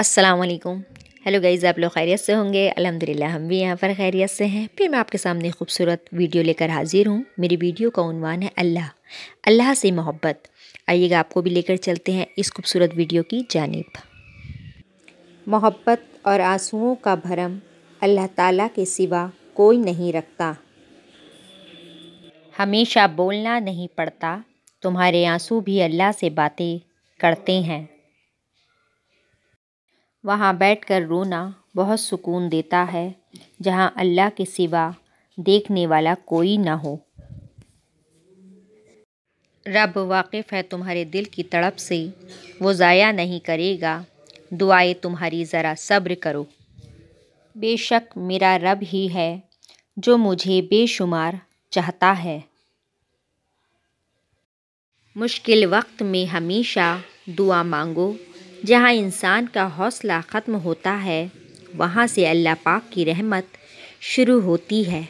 असलकुम hello guys आप लोग खैरियत से होंगे अल्हम्दुलिल्लाह हम भी यहाँ पर खैरियत से हैं फिर मैं आपके सामने खूबसूरत वीडियो लेकर हाज़िर हूँ मेरी वीडियो का उनवान है अल्लाह अल्लाह से मोहब्बत आइएगा आपको भी लेकर चलते हैं इस खूबसूरत वीडियो की जानब मोहब्बत और आंसुओं का भरम अल्लाह ताला के सिवा कोई नहीं रखता हमेशा बोलना नहीं पड़ता तुम्हारे आंसू भी अल्लाह से बातें करते हैं वहाँ बैठकर रोना बहुत सुकून देता है जहाँ अल्लाह के सिवा देखने वाला कोई ना हो रब वाकिफ़ है तुम्हारे दिल की तड़प से वो ज़ाया नहीं करेगा दुआएं तुम्हारी ज़रा सब्र करो बेशक मेरा रब ही है जो मुझे बेशुमार चाहता है मुश्किल वक्त में हमेशा दुआ मांगो जहाँ इंसान का हौसला ख़त्म होता है वहाँ से अल्लाह पाक की रहमत शुरू होती है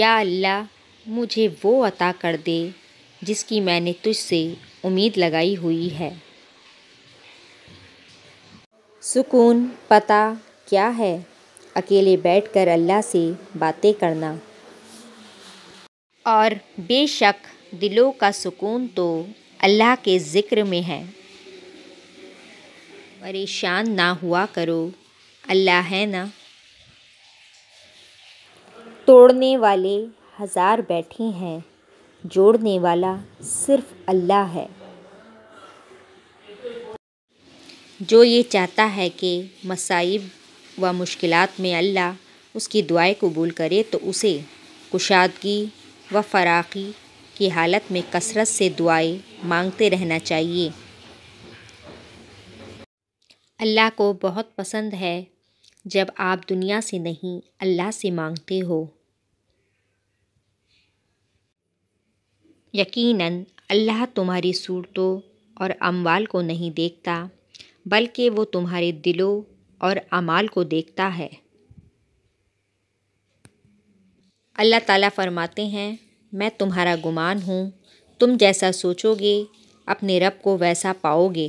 या अल्लाह मुझे वो अता कर दे जिसकी मैंने तुझसे उम्मीद लगाई हुई है सुकून पता क्या है अकेले बैठकर अल्लाह से बातें करना और बेशक दिलों का सुकून तो अल्लाह के ज़िक्र में है परेशान ना हुआ करो अल्लाह है ना तोड़ने वाले हज़ार बैठे हैं जोड़ने वाला सिर्फ अल्लाह है जो ये चाहता है कि मसाइब व मुश्किल में अल्लाह उसकी दुआएं कबूल करे तो उसे कुशादगी व फराखी की हालत में कसरत से दुआएं मांगते रहना चाहिए अल्लाह को बहुत पसंद है जब आप दुनिया से नहीं अल्लाह से मांगते हो यकीनन अल्लाह तुम्हारी सूरतों और अमवाल को नहीं देखता बल्कि वो तुम्हारे दिलों और अमाल को देखता है अल्लाह ताला फरमाते हैं मैं तुम्हारा गुमान हूँ तुम जैसा सोचोगे अपने रब को वैसा पाओगे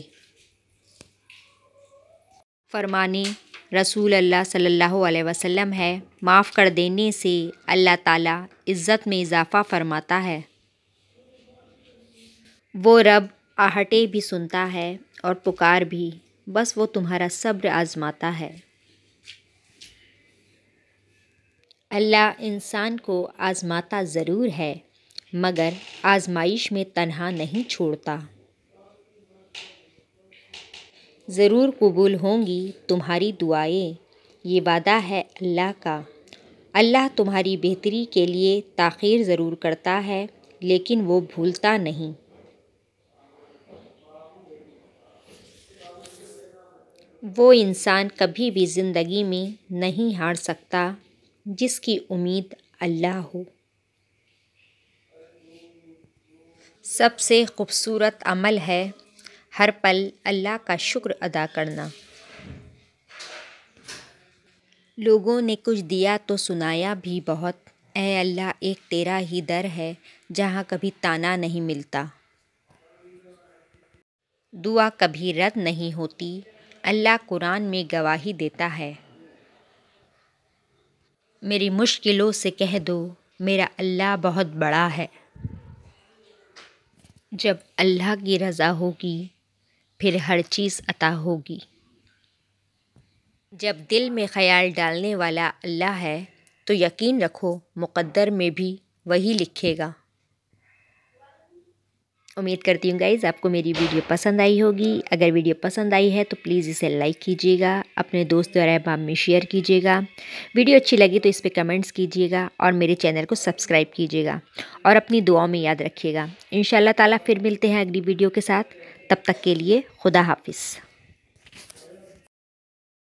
फरमाने रसूल अल्लाह सल्लल्लाहु अलैहि वसल्लम है माफ़ कर देने से अल्लाह ताला इज़्ज़त में इजाफ़ा फरमाता है वो रब आहटे भी सुनता है और पुकार भी बस वो तुम्हारा सब्र आज़माता है अल्लाह इंसान को आज़माता ज़रूर है मगर आज़माइश में तन्हा नहीं छोड़ता ज़रूर कबूल होंगी तुम्हारी दुआएं ये वादा है अल्लाह का अल्लाह तुम्हारी बेहतरी के लिए ताखीर ज़रूर करता है लेकिन वो भूलता नहीं वो इंसान कभी भी ज़िंदगी में नहीं हार सकता जिसकी उम्मीद अल्लाह हो सबसे खूबसूरत अमल है हर पल अल्लाह का शुक्र अदा करना लोगों ने कुछ दिया तो सुनाया भी बहुत ए अल्लाह एक तेरा ही दर है जहाँ कभी ताना नहीं मिलता दुआ कभी रद्द नहीं होती अल्लाह कुरान में गवाही देता है मेरी मुश्किलों से कह दो मेरा अल्लाह बहुत बड़ा है जब अल्लाह की रज़ा होगी फिर हर चीज़ अता होगी जब दिल में ख़याल डालने वाला अल्लाह है तो यकीन रखो मुकद्दर में भी वही लिखेगा उम्मीद करती हूँ गाइज़ आपको मेरी वीडियो पसंद आई होगी अगर वीडियो पसंद आई है तो प्लीज़ इसे लाइक कीजिएगा अपने दोस्त और अहबाब में शेयर कीजिएगा वीडियो अच्छी लगी तो इस पर कमेंट्स कीजिएगा और मेरे चैनल को सब्सक्राइब कीजिएगा और अपनी दुआओं में याद रखिएगा इन ताला फिर मिलते हैं अगली वीडियो के साथ तब तक के लिए खुदा हाफिज़